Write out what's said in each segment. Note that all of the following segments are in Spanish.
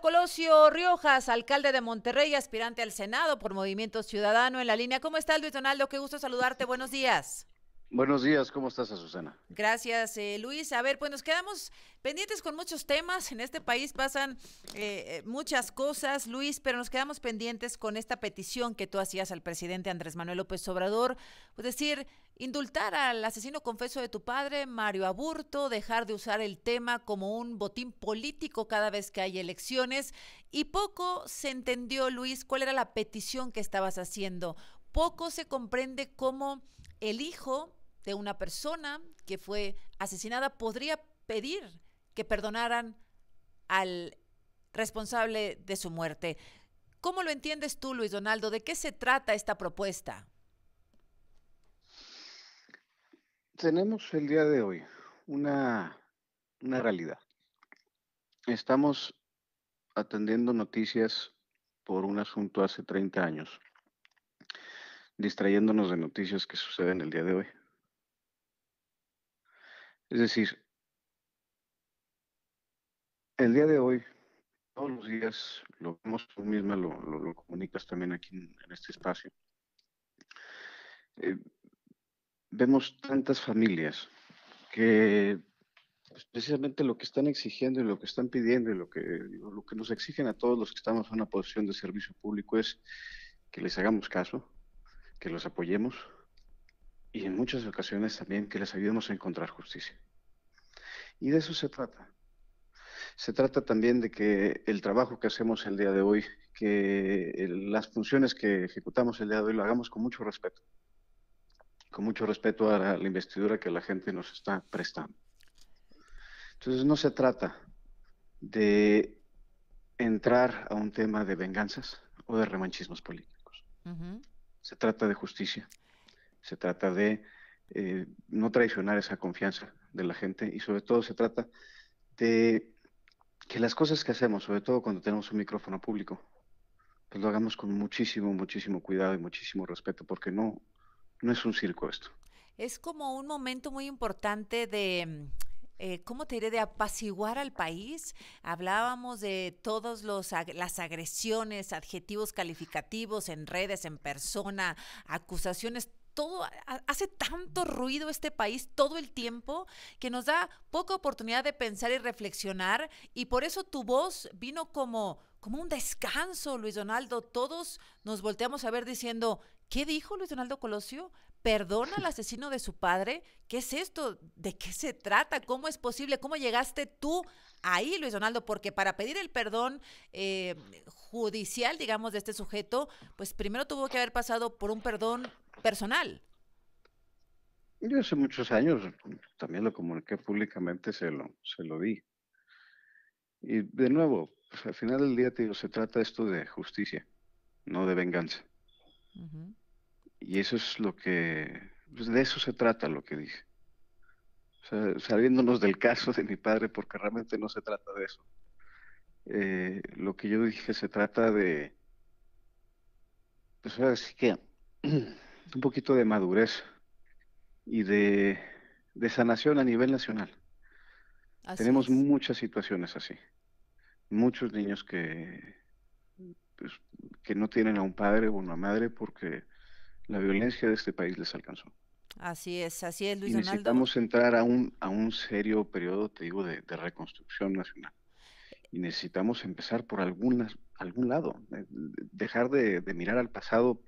Colosio Riojas, alcalde de Monterrey, aspirante al Senado por Movimiento Ciudadano en la línea. ¿Cómo está, Luis Donaldo? Qué gusto saludarte. Buenos días. Buenos días, ¿cómo estás, Azucena? Gracias, eh, Luis. A ver, pues nos quedamos pendientes con muchos temas. En este país pasan eh, eh, muchas cosas, Luis, pero nos quedamos pendientes con esta petición que tú hacías al presidente Andrés Manuel López Obrador, es pues, decir, indultar al asesino confeso de tu padre, Mario Aburto, dejar de usar el tema como un botín político cada vez que hay elecciones. Y poco se entendió, Luis, cuál era la petición que estabas haciendo. Poco se comprende cómo el hijo de una persona que fue asesinada podría pedir que perdonaran al responsable de su muerte. ¿Cómo lo entiendes tú, Luis Donaldo? ¿De qué se trata esta propuesta? Tenemos el día de hoy una, una realidad. Estamos atendiendo noticias por un asunto hace 30 años, distrayéndonos de noticias que suceden el día de hoy. Es decir, el día de hoy, todos los días, lo vemos tú misma, lo, comunicas también aquí en, este espacio. Eh, vemos tantas familias que pues, precisamente lo que están exigiendo y lo que están pidiendo y lo que, lo que nos exigen a todos los que estamos en una posición de servicio público es que les hagamos caso, que los apoyemos, y en muchas ocasiones también que les ayudemos a encontrar justicia. Y de eso se trata. Se trata también de que el trabajo que hacemos el día de hoy, que las funciones que ejecutamos el día de hoy lo hagamos con mucho respeto, con mucho respeto a la, investidura que la gente nos está prestando. Entonces no se trata de entrar a un tema de venganzas o de remanchismos políticos. Se trata de justicia se trata de eh, no traicionar esa confianza de la gente y sobre todo se trata de que las cosas que hacemos, sobre todo cuando tenemos un micrófono público, pues lo hagamos con muchísimo, muchísimo cuidado y muchísimo respeto, porque no, no es un circo esto. Es como un momento muy importante de, eh, ¿cómo te diré?, de apaciguar al país. Hablábamos de todas ag las agresiones, adjetivos calificativos en redes, en persona, acusaciones todo hace tanto ruido este país todo el tiempo que nos da poca oportunidad de pensar y reflexionar y por eso tu voz vino como como un descanso, Luis Donaldo. Todos nos volteamos a ver diciendo, ¿qué dijo Luis Donaldo Colosio? ¿Perdona al asesino de su padre? ¿Qué es esto? ¿De qué se trata? ¿Cómo es posible? ¿Cómo llegaste tú ahí, Luis Donaldo? Porque para pedir el perdón eh, judicial, digamos, de este sujeto, pues primero tuvo que haber pasado por un perdón personal. Yo hace muchos años también lo comuniqué públicamente, se lo, se lo di. Y de nuevo, pues, al final del día te digo, se trata esto de justicia, no de venganza. Y eso es lo que, pues de eso se trata lo que dije. O sea, saliéndonos del caso de mi padre, porque realmente no se trata de eso. Eh, lo que yo dije se trata de, pues que un poquito de madurez y de, sanación a nivel nacional. Tenemos muchas situaciones así. Muchos niños que, pues, que no tienen a un padre o una madre porque la violencia de este país les alcanzó. Así es, así es, Luis y necesitamos entrar a un, a un serio periodo, te digo, de, reconstrucción nacional. Y necesitamos empezar por algunas, algún lado, eh, dejar de, de mirar al pasado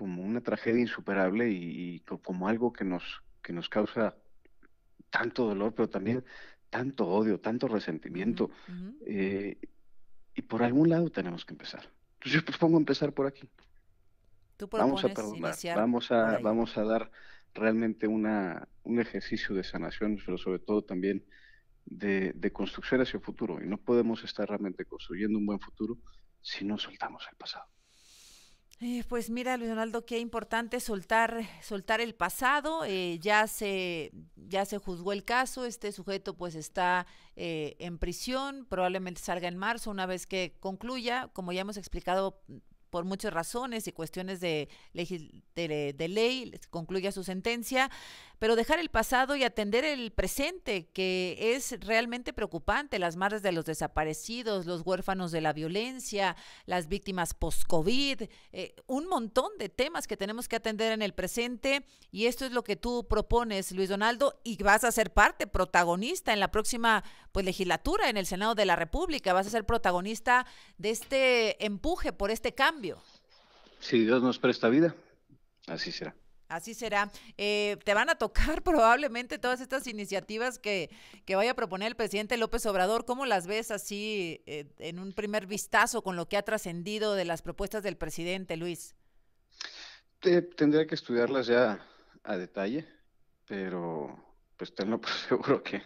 como una tragedia insuperable y, como algo que nos, que nos causa tanto dolor, pero también tanto odio, tanto resentimiento. Eh, y por algún lado tenemos que empezar. Entonces yo propongo empezar por aquí. vamos a vamos a, vamos a dar realmente una, un ejercicio de sanación, pero sobre todo también de, de construcción hacia el futuro. Y no podemos estar realmente construyendo un buen futuro si no soltamos el pasado. Eh, pues mira, Luis Donaldo, qué importante soltar, soltar el pasado. Eh, ya se, ya se juzgó el caso. Este sujeto, pues, está eh, en prisión. Probablemente salga en marzo, una vez que concluya. Como ya hemos explicado por muchas razones y cuestiones de, ley, de, ley, concluya su sentencia, pero dejar el pasado y atender el presente, que es realmente preocupante, las madres de los desaparecidos, los huérfanos de la violencia, las víctimas post-COVID, eh, un montón de temas que tenemos que atender en el presente y esto es lo que tú propones, Luis Donaldo, y vas a ser parte protagonista en la próxima pues, legislatura en el Senado de la República, vas a ser protagonista de este empuje por este cambio si Dios nos presta vida, así será. Así será. Eh, te van a tocar probablemente todas estas iniciativas que, vaya a proponer el presidente López Obrador. ¿Cómo las ves así eh, en un primer vistazo con lo que ha trascendido de las propuestas del presidente, Luis? tendría que estudiarlas ya a detalle, pero pues tenlo seguro que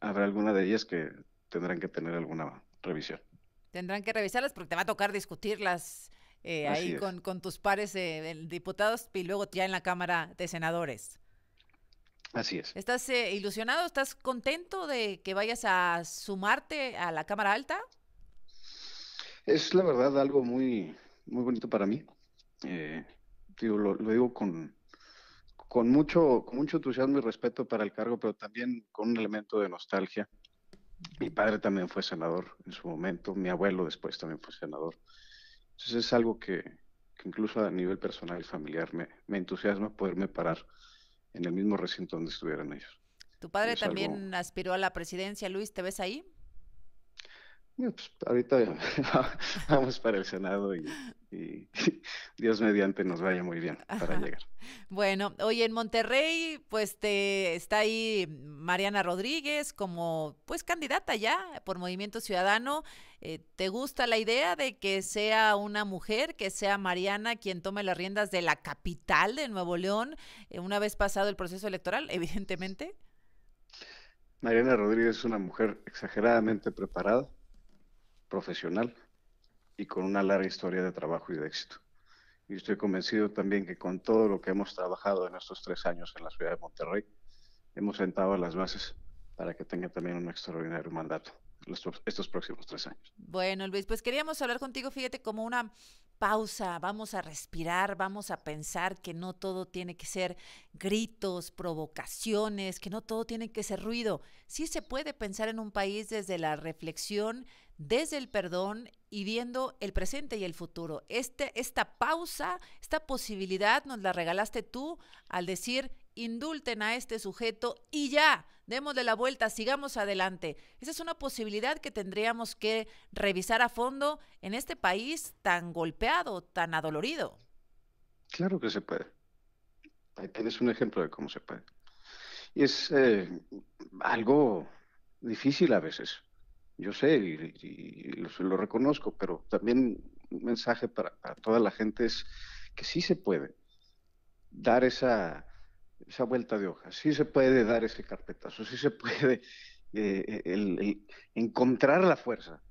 habrá alguna de ellas que tendrán que tener alguna revisión. Tendrán que revisarlas porque te va a tocar discutirlas eh, ahí con, tus pares eh, de diputados y luego ya en la Cámara de Senadores. Así es. ¿Estás eh, ilusionado? ¿Estás contento de que vayas a sumarte a la Cámara Alta? Es la verdad algo muy, muy bonito para mí. Digo, lo, digo con, con, mucho, con mucho entusiasmo y respeto para el cargo, pero también con un elemento de nostalgia mi padre también fue senador en su momento, mi abuelo después también fue senador. Entonces es algo que, incluso a nivel personal y familiar me, me, entusiasma poderme parar en el mismo recinto donde estuvieran ellos. ¿Tu padre también aspiró a la presidencia, Luis? ¿Te ves ahí? Pues, ahorita vamos para el Senado y, Dios mediante nos vaya muy bien para llegar. Bueno, hoy en Monterrey, pues te está ahí Mariana Rodríguez como pues candidata ya por Movimiento Ciudadano. Eh, ¿Te gusta la idea de que sea una mujer, que sea Mariana quien tome las riendas de la capital de Nuevo León eh, una vez pasado el proceso electoral, evidentemente? Mariana Rodríguez es una mujer exageradamente preparada profesional y con una larga historia de trabajo y de éxito. Y estoy convencido también que con todo lo que hemos trabajado en estos tres años en la ciudad de Monterrey, hemos sentado las bases para que tenga también un extraordinario mandato estos próximos tres años. Bueno, Luis, pues queríamos hablar contigo, fíjate, como una pausa, vamos a respirar, vamos a pensar que no todo tiene que ser gritos, provocaciones, que no todo tiene que ser ruido. Sí se puede pensar en un país desde la reflexión desde el perdón y viendo el presente y el futuro. Este, esta pausa, esta posibilidad nos la regalaste tú al decir, indulten a este sujeto y ya, démosle la vuelta, sigamos adelante. Esa es una posibilidad que tendríamos que revisar a fondo en este país tan golpeado, tan adolorido. Claro que se puede. Ahí tienes un ejemplo de cómo se puede. Y es eh, algo difícil a veces yo sé y, lo, reconozco, pero también un mensaje para, toda la gente es que sí se puede dar esa, vuelta de hoja, sí se puede dar ese carpetazo, sí se puede eh, eh, encontrar la fuerza,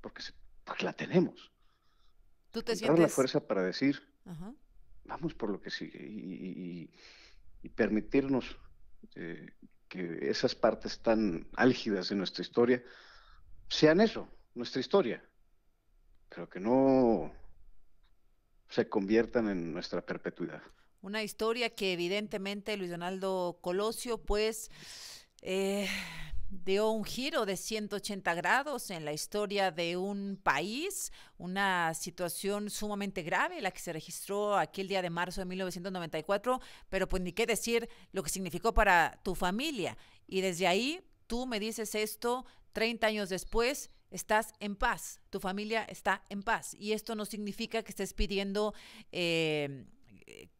porque, pues la tenemos. ¿Tú te encontrar sientes... la fuerza para decir, vamos por lo que sigue y, permitirnos eh, que esas partes tan álgidas de nuestra historia sean eso, nuestra historia, pero que no se conviertan en nuestra perpetuidad. Una historia que evidentemente Luis Donaldo Colosio pues eh, dio un giro de 180 grados en la historia de un país, una situación sumamente grave, la que se registró aquel día de marzo de 1994, pero pues ni qué decir lo que significó para tu familia. Y desde ahí tú me dices esto 30 años después, estás en paz, tu familia está en paz. Y esto no significa que estés pidiendo... Eh,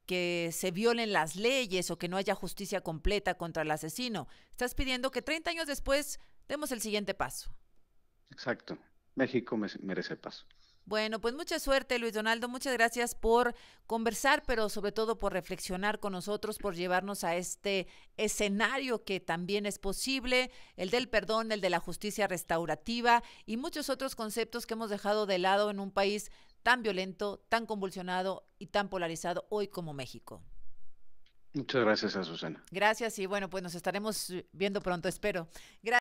que se violen las leyes o que no haya justicia completa contra el asesino. Estás pidiendo que 30 años después demos el siguiente paso. Exacto. México merece paso. Bueno, pues mucha suerte, Luis Donaldo. Muchas gracias por conversar, pero sobre todo por reflexionar con nosotros, por llevarnos a este escenario que también es posible, el del perdón, el de la justicia restaurativa y muchos otros conceptos que hemos dejado de lado en un país tan violento, tan convulsionado y tan polarizado hoy como México. Muchas gracias a Susana. Gracias y bueno, pues nos estaremos viendo pronto, espero. Gracias.